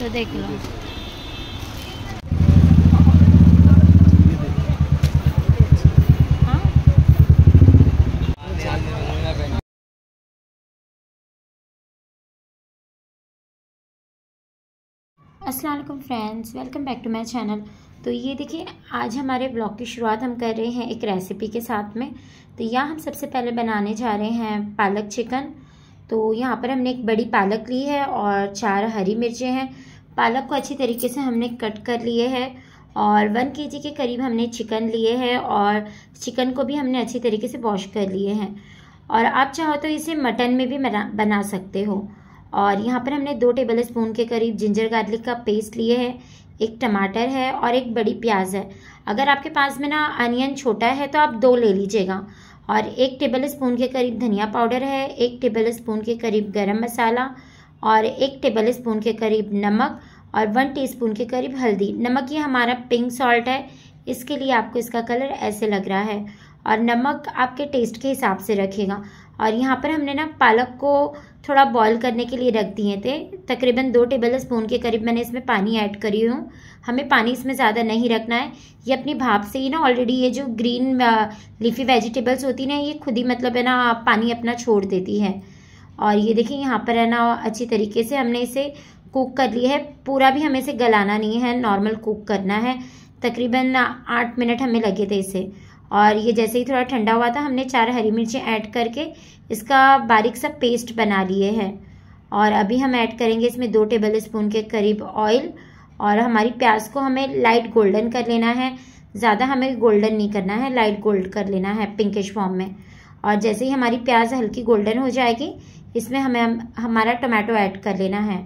तो देख लो हाँ? असलम friends welcome back to my channel तो ये देखिए आज हमारे ब्लॉग की शुरुआत हम कर रहे हैं एक रेसिपी के साथ में तो यह हम सबसे पहले बनाने जा रहे हैं पालक चिकन तो यहाँ पर हमने एक बड़ी पालक ली है और चार हरी मिर्चें हैं पालक को अच्छी तरीके से हमने कट कर लिए है और वन के के करीब हमने चिकन लिए है और चिकन को भी हमने अच्छी तरीके से वॉश कर लिए हैं और आप चाहो तो इसे मटन में भी बना बना सकते हो और यहाँ पर हमने दो टेबल स्पून के करीब जिंजर गार्लिक का पेस्ट लिए है एक टमाटर है और एक बड़ी प्याज है अगर आपके पास में ना अनियन छोटा है तो आप दो ले लीजिएगा और एक टेबल स्पून के करीब धनिया पाउडर है एक टेबल स्पून के करीब गरम मसाला और एक टेबल स्पून के करीब नमक और वन टीस्पून के करीब हल्दी नमक ये हमारा पिंक सॉल्ट है इसके लिए आपको इसका कलर ऐसे लग रहा है और नमक आपके टेस्ट के हिसाब से रखेगा और यहाँ पर हमने ना पालक को थोड़ा बॉईल करने के लिए रख दिए थे तकरीबन दो टेबल स्पून के करीब मैंने इसमें पानी ऐड करी हूँ हमें पानी इसमें ज़्यादा नहीं रखना है ये अपनी भाप से ही ना ऑलरेडी ये जो ग्रीन लीफी वेजिटेबल्स होती ना ये खुद ही मतलब है ना पानी अपना छोड़ देती है और ये देखिए यहाँ पर है ना अच्छी तरीके से हमने इसे कुक कर लिया है पूरा भी हमें इसे गलाना नहीं है नॉर्मल कुक करना है तकरीबन आठ मिनट हमें लगे थे इसे और ये जैसे ही थोड़ा ठंडा हुआ था हमने चार हरी मिर्चें ऐड करके इसका बारीक सा पेस्ट बना लिए हैं और अभी हम ऐड करेंगे इसमें दो टेबल स्पून के करीब ऑयल और हमारी प्याज को हमें लाइट गोल्डन कर लेना है ज़्यादा हमें गोल्डन नहीं करना है लाइट गोल्ड कर लेना है पिंकिश फॉर्म में और जैसे ही हमारी प्याज हल्की गोल्डन हो जाएगी इसमें हमें हम, हमारा टमाटो ऐड कर लेना है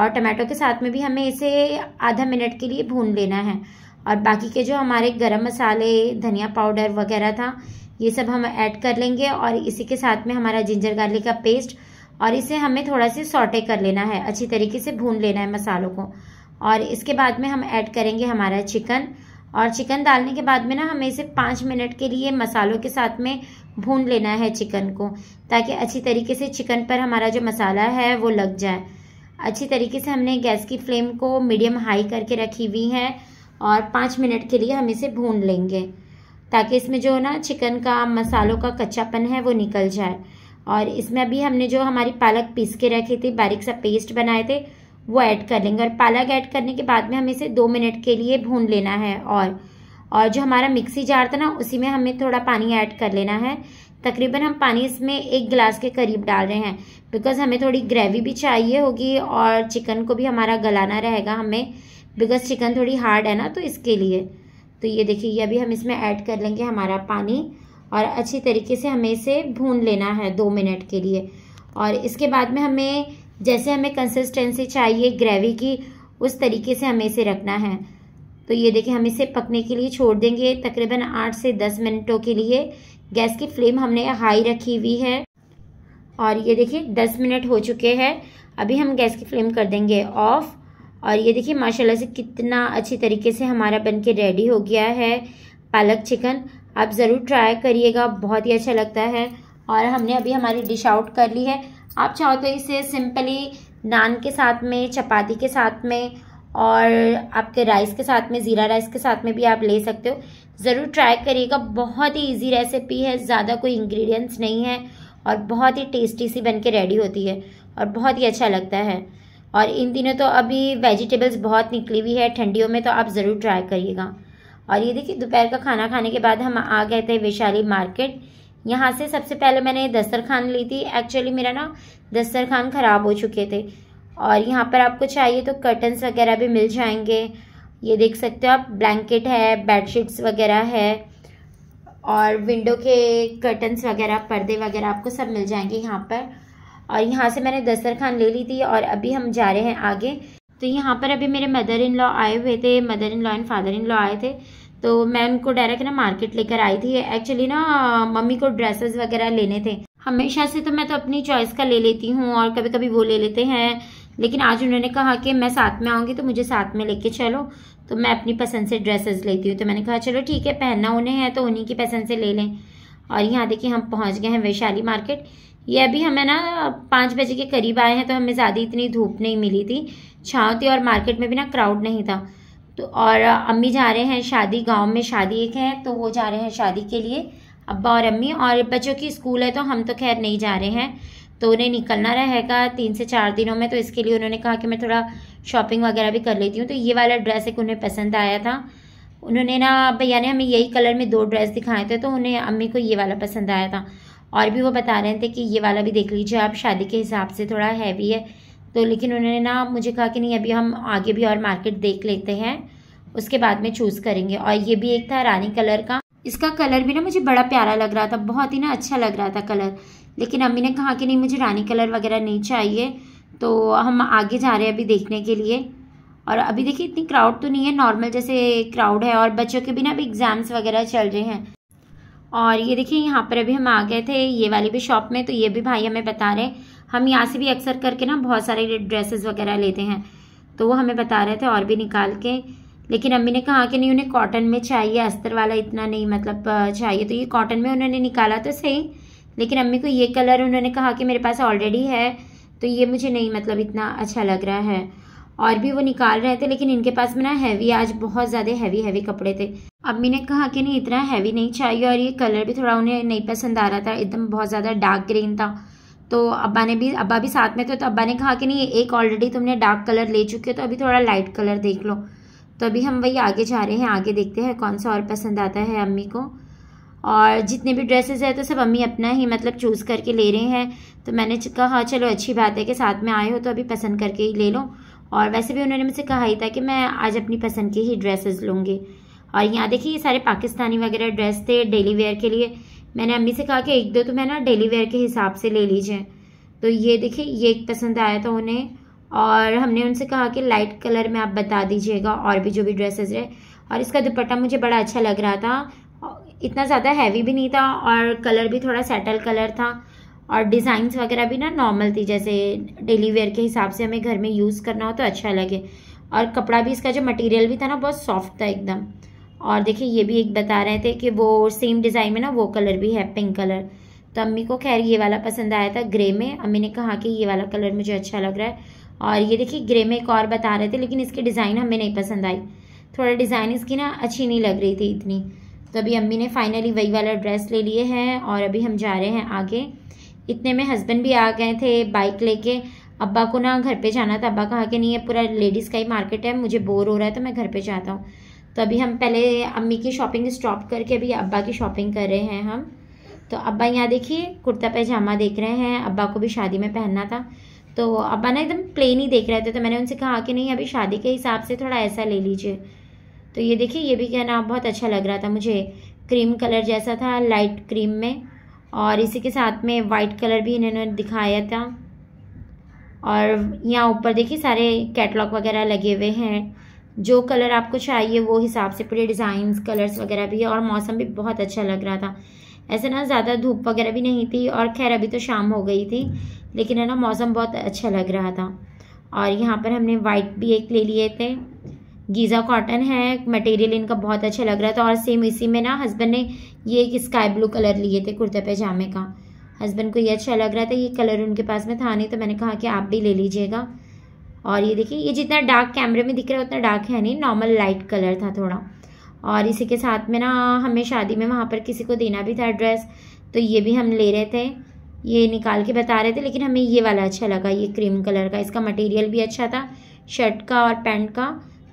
और टमाटो के साथ में भी हमें इसे आधा मिनट के लिए भून लेना है और बाकी के जो हमारे गरम मसाले धनिया पाउडर वगैरह था ये सब हम ऐड कर लेंगे और इसी के साथ में हमारा जिंजर गार्लिक का पेस्ट और इसे हमें थोड़ा सा सॉटे कर लेना है अच्छी तरीके से भून लेना है मसालों को और इसके बाद में हम ऐड करेंगे हमारा चिकन और चिकन डालने के बाद में ना हमें इसे पाँच मिनट के लिए मसालों के साथ में भून लेना है चिकन को ताकि अच्छी तरीके से चिकन पर हमारा जो मसाला है वो लग जाए अच्छी तरीके से हमने गैस की फ्लेम को मीडियम हाई करके रखी हुई है और पाँच मिनट के लिए हम इसे भून लेंगे ताकि इसमें जो ना चिकन का मसालों का कच्चापन है वो निकल जाए और इसमें अभी हमने जो हमारी पालक पीस के रखी थी बारीक सा पेस्ट बनाए थे वो ऐड कर लेंगे और पालक ऐड करने के बाद में हमें इसे दो मिनट के लिए भून लेना है और और जो हमारा मिक्सी जार था ना उसी में हमें थोड़ा पानी ऐड कर लेना है तकरीबन हम पानी इसमें एक गिलास के करीब डाल रहे हैं बिकॉज़ हमें थोड़ी ग्रेवी भी चाहिए होगी और चिकन को भी हमारा गलाना रहेगा हमें बिकॉज चिकन थोड़ी हार्ड है ना तो इसके लिए तो ये देखिए ये अभी हम इसमें ऐड कर लेंगे हमारा पानी और अच्छी तरीके से हमें इसे भून लेना है दो मिनट के लिए और इसके बाद में हमें जैसे हमें कंसिस्टेंसी चाहिए ग्रेवी की उस तरीके से हमें इसे रखना है तो ये देखिए हम इसे पकने के लिए छोड़ देंगे तकरीबन आठ से दस मिनटों के लिए गैस की फ्लेम हमने हाई रखी हुई है और ये देखिए दस मिनट हो चुके हैं अभी हम गैस की फ्लेम कर देंगे ऑफ़ और ये देखिए माशाल्लाह से कितना अच्छी तरीके से हमारा बन के रेडी हो गया है पालक चिकन आप ज़रूर ट्राई करिएगा बहुत ही अच्छा लगता है और हमने अभी हमारी डिश आउट कर ली है आप चाहो तो इसे सिंपली नान के साथ में चपाती के साथ में और आपके राइस के साथ में ज़ीरा राइस के साथ में भी आप ले सकते हो ज़रूर ट्राई करिएगा बहुत ही इजी रेसिपी है ज़्यादा कोई इंग्रेडिएंट्स नहीं है और बहुत ही टेस्टी सी बन के रेडी होती है और बहुत ही अच्छा लगता है और इन दिनों तो अभी वेजिटेबल्स बहुत निकली हुई है ठंडियों में तो आप ज़रूर ट्राई करिएगा और ये देखिए दोपहर का खाना खाने के बाद हम आ गए थे वैशाली मार्केट यहाँ से सबसे पहले मैंने दस्तरखान ली थी एक्चुअली मेरा ना दस्तरखान ख़राब हो चुके थे और यहाँ पर आपको चाहिए तो कर्टन्स वगैरह भी मिल जाएंगे ये देख सकते हो आप ब्लैंकेट है बेडशीट्स वगैरह है और विंडो के कर्टन्स वगैरह पर्दे वगैरह आपको सब मिल जाएंगे यहाँ पर और यहाँ से मैंने दस्तरखान ले ली थी और अभी हम जा रहे हैं आगे तो यहाँ पर अभी मेरे मदर इन लॉ आए हुए थे mother in law and father in law आए थे तो मैं उनको डायरेक्ट ना मार्केट लेकर आई थी एक्चुअली ना मम्मी को ड्रेसेस वगैरह लेने थे हमेशा से तो मैं तो अपनी चॉइस का ले लेती हूँ और कभी कभी वो ले लेते हैं लेकिन आज उन्होंने कहा कि मैं साथ में आऊँगी तो मुझे साथ में लेके चलो तो मैं अपनी पसंद से ड्रेसेस लेती हूँ तो मैंने कहा चलो ठीक है पहनना उन्हें है तो उन्हीं की पसंद से ले लें और यहाँ देखिए हम पहुँच गए हैं वैशाली मार्केट ये अभी हमें ना पाँच बजे के करीब आए हैं तो हमें ज़्यादा इतनी धूप नहीं मिली थी छाँव थी और मार्केट में भी ना क्राउड नहीं था तो और अम्मी जा रहे हैं शादी गांव में शादी एक है तो वो जा रहे हैं शादी के लिए अब्बा और अम्मी और बच्चों की स्कूल है तो हम तो खैर नहीं जा रहे हैं तो उन्हें निकलना रहेगा तीन से चार दिनों में तो इसके लिए उन्होंने कहा कि मैं थोड़ा शॉपिंग वगैरह भी कर लेती हूँ तो ये वाला ड्रेस एक उन्हें पसंद आया था उन्होंने ना भैया ने हमें यही कलर में दो ड्रेस दिखाए थे तो उन्हें अम्मी को ये वाला पसंद आया था और भी वो बता रहे थे कि ये वाला भी देख लीजिए आप शादी के हिसाब से थोड़ा हैवी है तो लेकिन उन्होंने ना मुझे कहा कि नहीं अभी हम आगे भी और मार्केट देख लेते हैं उसके बाद में चूज़ करेंगे और ये भी एक था रानी कलर का इसका कलर भी ना मुझे बड़ा प्यारा लग रहा था बहुत ही ना अच्छा लग रहा था कलर लेकिन अम्मी ने कहा कि नहीं मुझे रानी कलर वगैरह नहीं चाहिए तो हम आगे जा रहे हैं अभी देखने के लिए और अभी देखिए इतनी क्राउड तो नहीं है नॉर्मल जैसे क्राउड है और बच्चों के भी ना अभी एग्ज़ाम्स वगैरह चल रहे हैं और ये देखिए यहाँ पर अभी हम आ गए थे ये वाली भी शॉप में तो ये भी भाई हमें बता रहे हम यहाँ से भी अक्सर करके ना बहुत सारे ड्रेसेस वगैरह लेते हैं तो वो हमें बता रहे थे और भी निकाल के लेकिन अम्मी ने कहा कि नहीं उन्हें कॉटन में चाहिए अस्तर वाला इतना नहीं मतलब चाहिए तो ये कॉटन में उन्होंने निकाला तो सही लेकिन अम्मी को ये कलर उन्होंने कहा कि मेरे पास ऑलरेडी है तो ये मुझे नहीं मतलब इतना अच्छा लग रहा है और भी वो निकाल रहे थे लेकिन इनके पास में ना हैवी आज बहुत ज़्यादा हैवी हैवी कपड़े थे अम्मी ने कहा कि नहीं इतना हैवी नहीं चाहिए और ये कलर भी थोड़ा उन्हें नहीं पसंद आ रहा था एकदम बहुत ज़्यादा डार्क ग्रीन था तो अब्बा ने भी अब्बा भी साथ में थे तो अब्बा ने कहा कि नहीं एक ऑलरेडी तुमने डार्क कलर ले चुके हो तो अभी थोड़ा लाइट कलर देख लो तो अभी हम वही आगे जा रहे हैं आगे देखते हैं कौन सा और पसंद आता है अम्मी को और जितने भी ड्रेसेस है तो सब अम्मी अपना ही मतलब चूज़ करके ले रहे हैं तो मैंने कहा चलो अच्छी बात है कि साथ में आए हो तो अभी पसंद करके ही ले लो और वैसे भी उन्होंने मुझसे कहा ही था कि मैं आज अपनी पसंद के ही ड्रेसेस लूँगी और यहाँ देखिए ये सारे पाकिस्तानी वगैरह ड्रेस थे डेली वेयर के लिए मैंने अम्मी से कहा कि एक दो तो मैं ना डेली वेयर के हिसाब से ले लीजिए तो ये देखिए ये एक पसंद आया था उन्हें और हमने उनसे कहा कि लाइट कलर में आप बता दीजिएगा और भी जो भी ड्रेसेस रहे और इसका दुपट्टा मुझे बड़ा अच्छा लग रहा था इतना ज़्यादा हैवी भी नहीं था और कलर भी थोड़ा सेटल कलर था और डिज़ाइंस वगैरह भी ना नॉर्मल थी जैसे डेली वेयर के हिसाब से हमें घर में यूज़ करना हो तो अच्छा लगे और कपड़ा भी इसका जो मटेरियल भी था ना बहुत सॉफ्ट था एकदम और देखिए ये भी एक बता रहे थे कि वो सेम डिज़ाइन में ना वो कलर भी है पिंक कलर तो अम्मी को खैर ये वाला पसंद आया था ग्रे में अम्मी ने कहा कि ये वाला कलर मुझे अच्छा लग रहा है और ये देखिए ग्रे में एक और बता रहे थे लेकिन इसके डिज़ाइन हमें नहीं पसंद आई थोड़ा डिज़ाइन इसकी ना अच्छी नहीं लग रही थी इतनी तो अभी अम्मी ने फाइनली वही वाला ड्रेस ले लिए हैं और अभी हम जा रहे हैं आगे इतने में हस्बैंड भी आ गए थे बाइक लेके अब्बा को ना घर पे जाना था अब्बा कहा कि नहीं ये पूरा लेडीज़ का ही मार्केट है मुझे बोर हो रहा है तो मैं घर पे जाता हूँ तो अभी हम पहले अम्मी की शॉपिंग स्टॉप करके अभी अब्बा की शॉपिंग कर रहे हैं हम तो अब्बा यहाँ देखिए कुर्ता पैजामा देख रहे हैं अब्बा को भी शादी में पहनना था तो अब्बा ना एकदम प्लेन ही देख रहे थे तो मैंने उनसे कहा कि नहीं अभी शादी के हिसाब से थोड़ा ऐसा ले लीजिए तो ये देखिए ये भी क्या ना बहुत अच्छा लग रहा था मुझे क्रीम कलर जैसा था लाइट क्रीम में और इसी के साथ में वाइट कलर भी इन्होंने दिखाया था और यहाँ ऊपर देखिए सारे कैटलॉग वगैरह लगे हुए हैं जो कलर आपको चाहिए वो हिसाब से पूरे डिज़ाइन कलर्स वगैरह भी और मौसम भी बहुत अच्छा लग रहा था ऐसे ना ज़्यादा धूप वगैरह भी नहीं थी और खैर अभी तो शाम हो गई थी लेकिन है ना मौसम बहुत अच्छा लग रहा था और यहाँ पर हमने वाइट भी एक ले लिए थे गीज़ा कॉटन है मटेरियल इनका बहुत अच्छा लग रहा था और सेम इसी में ना हस्बैंड ने ये एक स्काई ब्लू कलर लिए थे कुर्ते पैजामे का हस्बैंड को ये अच्छा लग रहा था ये कलर उनके पास में था नहीं तो मैंने कहा कि आप भी ले लीजिएगा और ये देखिए ये जितना डार्क कैमरे में दिख रहा है उतना डार्क है नहीं नॉर्मल लाइट कलर था थोड़ा और इसी के साथ में ना हमें शादी में वहाँ पर किसी को देना भी था ड्रेस तो ये भी हम ले रहे थे ये निकाल के बता रहे थे लेकिन हमें ये वाला अच्छा लगा ये क्रीम कलर का इसका मटेरियल भी अच्छा था शर्ट का और पैंट का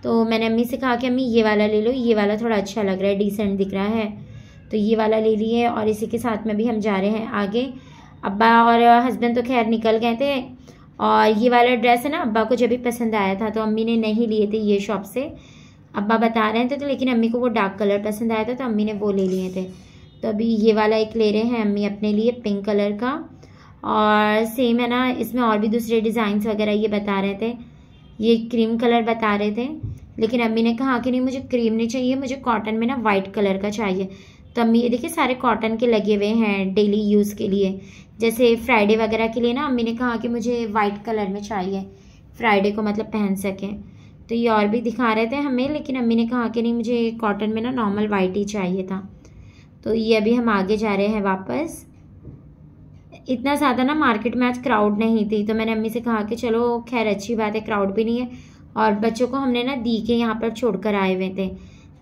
तो मैंने अम्मी से कहा कि अम्मी ये वाला ले लो ये वाला थोड़ा अच्छा लग रहा है डिसेंट दिख रहा है तो ये वाला ले लिए और इसी के साथ में भी हम जा रहे हैं आगे अब्बा और हस्बैंड तो खैर निकल गए थे और ये वाला ड्रेस है ना अब्बा को जब भी पसंद आया था तो अम्मी ने नहीं लिए थे ये शॉप से अब्बा बता रहे थे तो लेकिन अम्मी को वो डार्क कलर पसंद आया था तो अम्मी ने वो ले लिए थे तो अभी ये वाला एक ले रहे हैं अम्मी अपने लिए पिंक कलर का और सेम है ना इसमें और भी दूसरे डिज़ाइंस वगैरह ये बता रहे थे ये क्रीम कलर बता रहे थे लेकिन अम्मी ने कहा कि नहीं मुझे क्रीम नहीं चाहिए मुझे कॉटन में ना वाइट कलर का चाहिए तम्मी देखिए सारे कॉटन के लगे हुए हैं डेली यूज़ के लिए जैसे फ्राइडे वगैरह के लिए ना अम्मी ने कहा कि मुझे वाइट कलर में चाहिए फ्राइडे को मतलब पहन सकें तो ये और भी दिखा रहे थे हमें लेकिन अम्मी ने कहा कि नहीं मुझे कॉटन में ना नॉर्मल वाइट ही चाहिए था तो ये अभी हम आगे जा रहे हैं वापस इतना ज़्यादा ना मार्केट में आज क्राउड नहीं थी तो मैंने अम्मी से कहा कि चलो खैर अच्छी बात है क्राउड भी नहीं है और बच्चों को हमने ना दी के यहाँ पर छोड़ कर आए हुए थे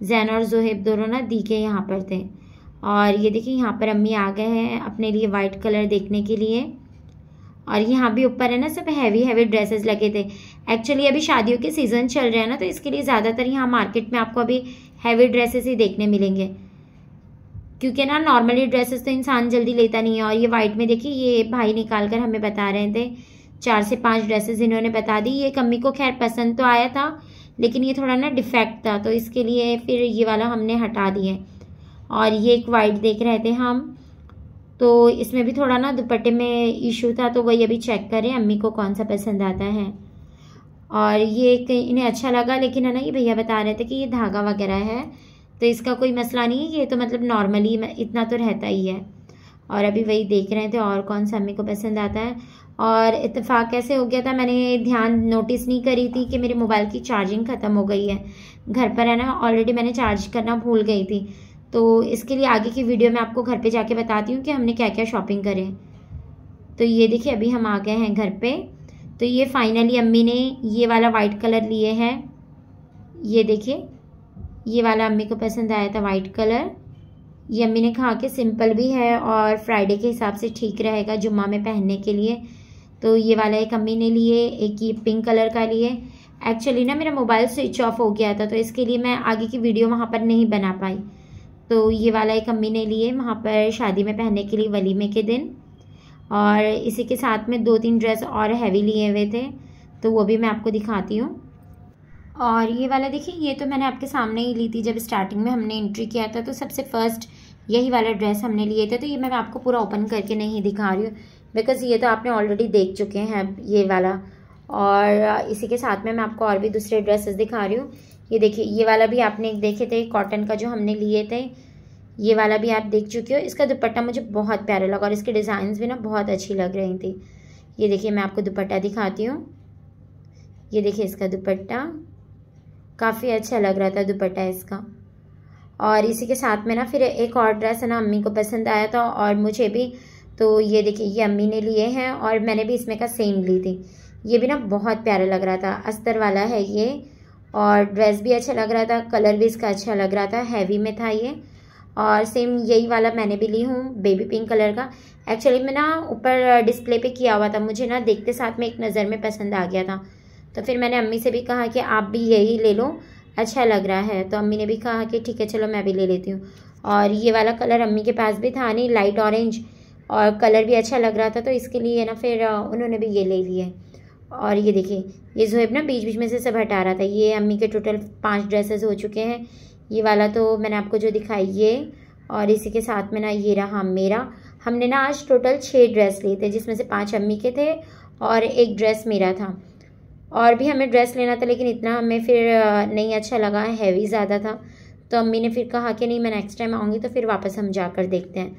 जैन और जोहेब दोनों ना के यहाँ पर थे और ये देखिए यहाँ पर अम्मी आ गए हैं अपने लिए वाइट कलर देखने के लिए और यहाँ भी ऊपर है ना सब हैवी हैवी ड्रेसेस लगे थे एक्चुअली अभी शादियों के सीज़न चल रहे हैं ना तो इसके लिए ज़्यादातर यहाँ मार्केट में आपको अभी हैवी ड्रेसेस ही देखने मिलेंगे क्योंकि ना नॉर्मली ड्रेसेस तो इंसान जल्दी लेता नहीं है और ये वाइट में देखिए ये भाई निकाल कर हमें बता रहे थे चार से पाँच ड्रेसेस इन्होंने बता दी ये कम्मी को खैर पसंद तो आया था लेकिन ये थोड़ा ना डिफेक्ट था तो इसके लिए फिर ये वाला हमने हटा दिया और ये एक वाइट देख रहे थे हम तो इसमें भी थोड़ा ना दुपट्टे में इशू था तो वही अभी चेक करें अम्मी को कौन सा पसंद आता है और ये एक इन्हें अच्छा लगा लेकिन है ना ये भैया बता रहे थे कि ये धागा वगैरह है तो इसका कोई मसला नहीं है ये तो मतलब नॉर्मली इतना तो रहता ही है और अभी वही देख रहे थे और कौन सा अम्मी को पसंद आता है और इतफाक़ ऐसे हो गया था मैंने ध्यान नोटिस नहीं करी थी कि मेरे मोबाइल की चार्जिंग ख़त्म हो गई है घर पर है ना ऑलरेडी मैंने चार्ज करना भूल गई थी तो इसके लिए आगे की वीडियो मैं आपको घर पे जाके बताती हूँ कि हमने क्या क्या शॉपिंग करें तो ये देखिए अभी हम आ गए हैं घर पे तो ये फाइनली अम्मी ने ये वाला वाइट कलर लिए हैं ये देखिए ये वाला अम्मी को पसंद आया था वाइट कलर ये अम्मी ने कहा कि सिंपल भी है और फ्राइडे के हिसाब से ठीक रहेगा जुम्मा में पहनने के लिए तो ये वाला एक अम्मी ने लिए एक ये पिंक कलर का लिए एक्चुअली ना मेरा मोबाइल स्विच ऑफ हो गया था तो इसके लिए मैं आगे की वीडियो वहाँ पर नहीं बना पाई तो ये वाला एक अम्मी ने लिए वहाँ पर शादी में पहनने के लिए वलीमे के दिन और इसी के साथ में दो तीन ड्रेस और हैवी लिए हुए थे तो वो भी मैं आपको दिखाती हूँ और ये वाला देखिए ये तो मैंने आपके सामने ही ली थी जब स्टार्टिंग में हमने एंट्री किया था तो सबसे फ़र्स्ट यही वाला ड्रेस हमने लिए थे तो ये मैं आपको पूरा ओपन करके नहीं दिखा रही हूँ बिकॉज़ ये तो आपने ऑलरेडी देख चुके हैं ये वाला और इसी के साथ में मैं आपको और भी दूसरे ड्रेसेस दिखा रही हूँ ये देखिए ये वाला भी आपने देखे थे कॉटन का जो हमने लिए थे ये वाला भी आप देख चुके हो इसका दुपट्टा मुझे बहुत प्यारा लगा और इसके डिज़ाइंस भी ना बहुत अच्छी लग रही थी ये देखिए मैं आपको दुपट्टा दिखाती हूँ ये देखिए इसका दुपट्टा काफ़ी अच्छा लग रहा था दुपट्टा इसका और इसी के साथ में ना फिर एक और ड्रेस है ना अम्मी को पसंद आया था और मुझे भी तो ये देखिए ये अम्मी ने लिए हैं और मैंने भी इसमें का सेम ली थी ये भी ना बहुत प्यारा लग रहा था अस्तर वाला है ये और ड्रेस भी अच्छा लग रहा था कलर भी इसका अच्छा लग रहा था हैवी में था ये और सेम यही वाला मैंने भी ली हूँ बेबी पिंक कलर का एक्चुअली मैं ना ऊपर डिस्प्ले पे किया हुआ था मुझे ना देखते साथ में एक नज़र में पसंद आ गया था तो फिर मैंने अम्मी से भी कहा कि आप भी यही ले लो अच्छा लग रहा है तो अम्मी ने भी कहा कि ठीक है चलो मैं भी ले लेती हूँ और ये वाला कलर अम्मी के पास भी था नहीं लाइट ऑरेंज और कलर भी अच्छा लग रहा था तो इसके लिए ना फिर उन्होंने भी ये ले लिया और ये देखिए ये है ना बीच बीच में से सब हटा रहा था ये अम्मी के टोटल पांच ड्रेसेस हो चुके हैं ये वाला तो मैंने आपको जो दिखाई ये और इसी के साथ में ना ये रहा मेरा हमने ना आज टोटल छः ड्रेस लिए थे जिसमें से पाँच अम्मी के थे और एक ड्रेस मेरा था और भी हमें ड्रेस लेना था लेकिन इतना हमें फिर नहीं अच्छा लगा हैवी ज़्यादा था तो अम्मी ने फिर कहा कि नहीं मैं नेक्स्ट टाइम आऊँगी तो फिर वापस हम जाकर देखते हैं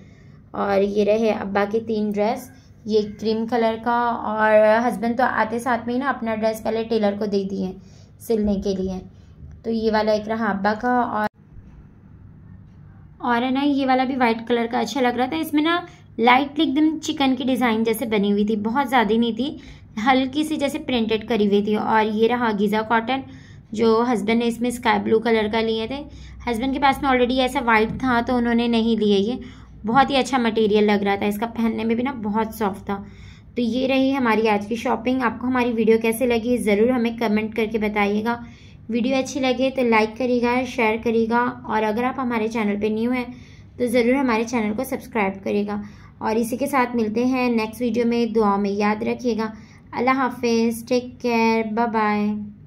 और ये रहे अब्बा के तीन ड्रेस ये क्रीम कलर का और हस्बैंड तो आते साथ में ही ना अपना ड्रेस पहले टेलर को दे दिए सिलने के लिए तो ये वाला एक रहा अब्बा का और और है ना ये वाला भी वाइट कलर का अच्छा लग रहा था इसमें ना लाइटली एकदम चिकन की डिज़ाइन जैसे बनी हुई थी बहुत ज़्यादा नहीं थी हल्की सी जैसे प्रिंटेड करी हुई थी और ये रहा गीज़ा कॉटन जो हस्बैंड ने इसमें स्काई ब्लू कलर का लिए थे हस्बैंड के पास में ऑलरेडी ऐसा वाइट था तो उन्होंने नहीं लिए ये बहुत ही अच्छा मटेरियल लग रहा था इसका पहनने में भी ना बहुत सॉफ्ट था तो ये रही हमारी आज की शॉपिंग आपको हमारी वीडियो कैसे लगी ज़रूर हमें कमेंट करके बताइएगा वीडियो अच्छी लगे तो लाइक करिएगा शेयर करिएगा और अगर आप हमारे चैनल पर न्यू हैं तो ज़रूर हमारे चैनल को सब्सक्राइब करिएगा और इसी के साथ मिलते हैं नेक्स्ट वीडियो में दुआ में याद रखिएगा अल्लाह हाफिज़ टेक केयर बाय बाय